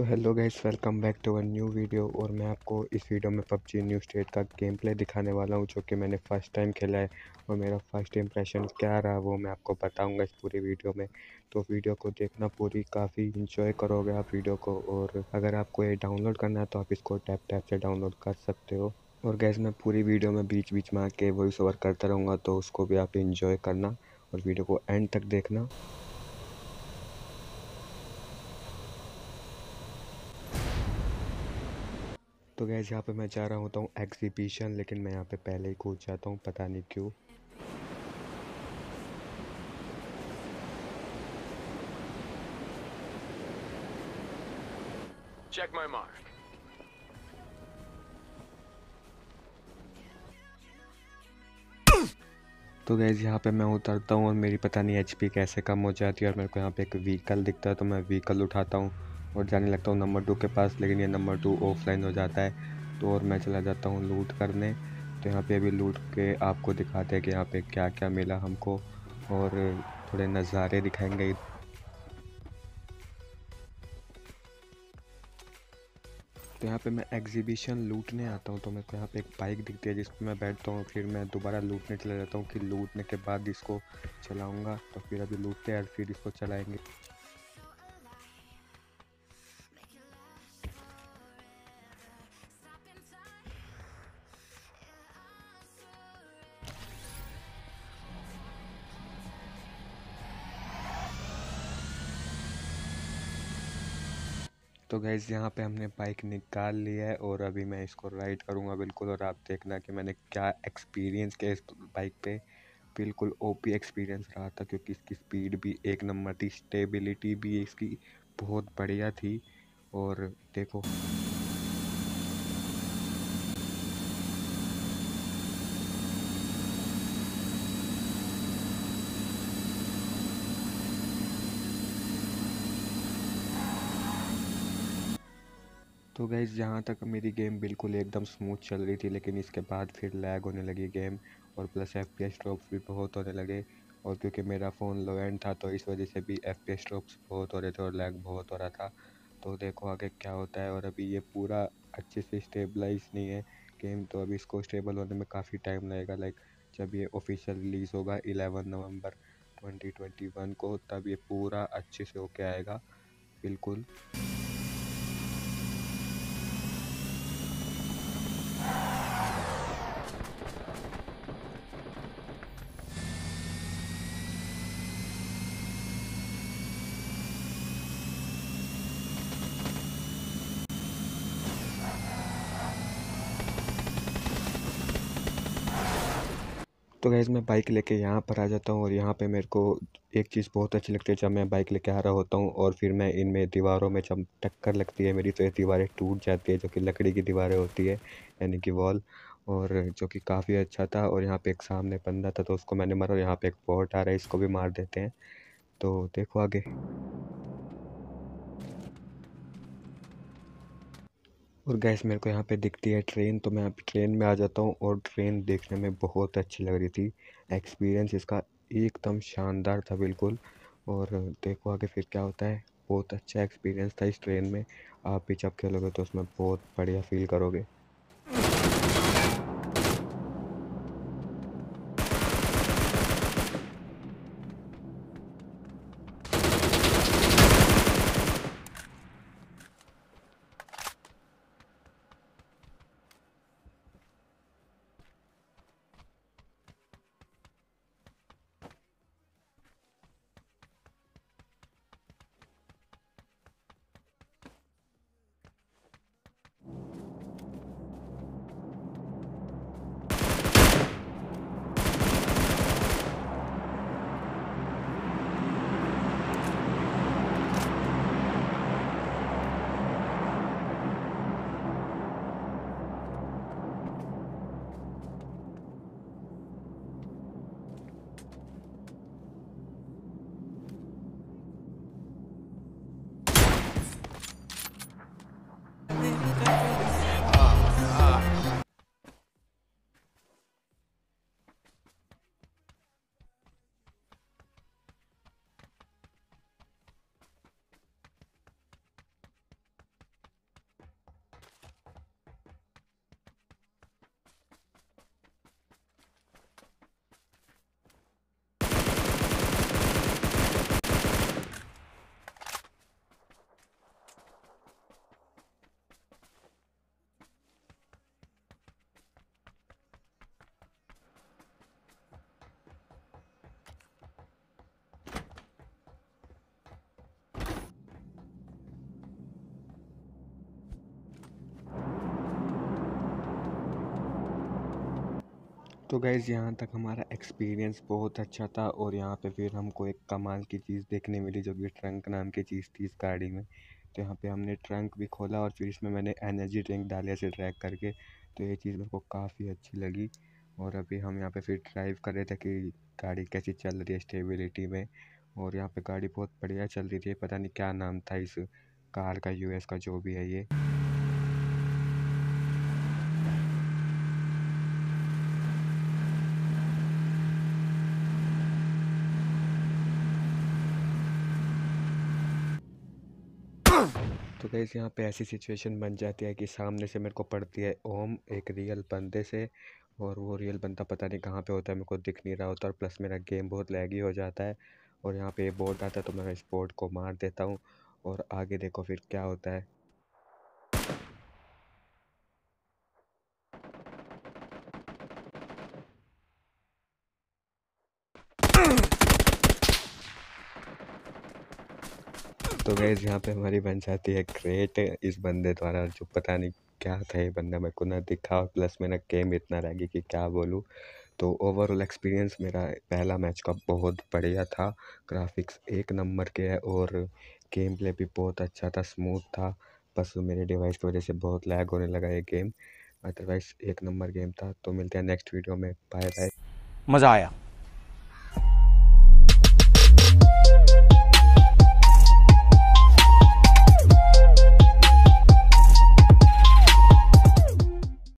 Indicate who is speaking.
Speaker 1: तो hello guys welcome back to our new video और मैं आपको इस वीडियो में पबजी न्यू स्टेट का गेम प्ले दिखाने वाला हूँ जो कि मैंने फ़र्स्ट टाइम खेला है और मेरा फर्स्ट इंप्रेशन क्या रहा वो मैं आपको बताऊँगा इस पूरी वीडियो में तो वीडियो को देखना पूरी काफ़ी इंजॉय करोगे आप वीडियो को और अगर आपको ये डाउनलोड करना है तो आप इसको टैप टैप से डाउनलोड कर सकते हो और गैस मैं पूरी वीडियो में बीच बीच में आके वॉइस ओवर करता रहूँगा तो उसको भी आप इन्जॉय करना और वीडियो को एंड तक देखना तो गैस यहाँ पे मैं जा रहा होता हूँ एग्जीबिशन लेकिन मैं यहाँ पे पहले ही कूद जाता हूँ पता नहीं क्यों Check my mark. तो गैज़ यहाँ पे मैं उतरता हूँ और मेरी पता नहीं एचपी कैसे कम हो जाती है और मेरे को यहाँ पे एक व्हीकल दिखता है तो मैं व्हीकल उठाता हूँ और जाने लगता हूँ नंबर टू के पास लेकिन ये नंबर टू ऑफलाइन हो जाता है तो और मैं चला जाता हूँ लूट करने तो यहाँ पे अभी लूट के आपको दिखाते हैं कि यहाँ पे क्या क्या मिला हमको और थोड़े नज़ारे दिखाएंगे तो यहाँ पे मैं एग्जीबिशन लूटने आता हूँ तो मेरे को यहाँ पे एक बाइक दिखती है जिस पर मैं बैठता हूँ फिर मैं दोबारा लूटने चला जाता हूँ कि लूटने के बाद इसको चलाऊँगा तो फिर अभी लूटते हैं और फिर इसको चलाएँगे तो गैस यहाँ पे हमने बाइक निकाल लिया है और अभी मैं इसको राइड करूँगा बिल्कुल और आप देखना कि मैंने क्या एक्सपीरियंस किया इस बाइक पे बिल्कुल ओपी एक्सपीरियंस रहा था क्योंकि इसकी स्पीड भी एक नंबर थी स्टेबिलिटी भी इसकी बहुत बढ़िया थी और देखो तो गैज़ जहाँ तक मेरी गेम बिल्कुल एकदम स्मूथ चल रही थी लेकिन इसके बाद फिर लैग होने लगी गेम और plus F P S drops भी बहुत होने लगे और क्योंकि मेरा फ़ोन लो एंड था तो इस वजह से भी एफ पी एस ड्रॉप्स बहुत हो रहे थे और लैग बहुत हो रहा था तो देखो आगे क्या होता है और अभी ये पूरा अच्छे से स्टेबलाइज नहीं है गेम तो अभी इसको स्टेबल होने में काफ़ी टाइम लगेगा लाइक जब ये ऑफिशियल रिलीज़ होगा ट्वेंटी नवंबर 2021 को तब ये पूरा अच्छे से होके आएगा बिल्कुल तो गैज़ मैं बाइक लेके यहाँ पर आ जाता हूँ और यहाँ पे मेरे को एक चीज़ बहुत अच्छी लगती है जब मैं बाइक लेके आ रहा होता हूँ और फिर मैं इनमें दीवारों में जब टक्कर लगती है मेरी तो ये दीवारें टूट जाती है जो कि लकड़ी की दीवारें होती है यानी कि वॉल और जो कि काफ़ी अच्छा था और यहाँ पे एक सामने बंदा था तो उसको मैंने मारा और यहाँ पर एक बोट आ रहा है इसको भी मार देते हैं तो देखो आगे और गैस मेरे को यहाँ पे दिखती है ट्रेन तो मैं अभी ट्रेन में आ जाता हूँ और ट्रेन देखने में बहुत अच्छी लग रही थी एक्सपीरियंस इसका एकदम शानदार था बिल्कुल और देखो आगे फिर क्या होता है बहुत अच्छा एक्सपीरियंस था इस ट्रेन में आप भी जब खेलोगे तो उसमें बहुत बढ़िया फील करोगे तो गैज़ यहाँ तक हमारा एक्सपीरियंस बहुत अच्छा था और यहाँ पे फिर हमको एक कमाल की चीज़ देखने मिली जो कि ट्रंक नाम की चीज़ थी इस गाड़ी में तो यहाँ पे हमने ट्रंक भी खोला और फिर इसमें मैंने एनर्जी ड्रिंक डाली ऐसे ट्रैक करके तो ये चीज़ मेरे को काफ़ी अच्छी लगी और अभी हम यहाँ पे फिर ड्राइव कर रहे थे कि गाड़ी कैसी चल रही है स्टेबिलिटी में और यहाँ पर गाड़ी बहुत बढ़िया चल रही थी पता नहीं क्या नाम था इस कार का यू का जो भी है ये तो कैसे यहाँ पे ऐसी सिचुएशन बन जाती है कि सामने से मेरे को पड़ती है ओम एक रियल बंदे से और वो रियल बंदा पता नहीं कहाँ पे होता है मेरे को दिख नहीं रहा होता और प्लस मेरा गेम बहुत लैगी हो जाता है और यहाँ पे ये बोर्ड आता है तो मैं इस बोर्ड को मार देता हूँ और आगे देखो फिर क्या होता है तो गैस यहाँ पे हमारी बन जाती है क्रेट इस बंदे द्वारा जो पता नहीं क्या था ये बंदा मेरे को ना दिखा और प्लस मेरा गेम इतना रह गया कि क्या बोलूँ तो ओवरऑल एक्सपीरियंस मेरा पहला मैच का बहुत बढ़िया था ग्राफिक्स एक नंबर के है और गेम प्ले भी बहुत अच्छा था स्मूथ था बस मेरे डिवाइस की वजह से बहुत लैग होने लगा ये गेम अदरवाइज एक नंबर गेम था तो मिलते हैं नेक्स्ट वीडियो में बाय बाय मज़ा आया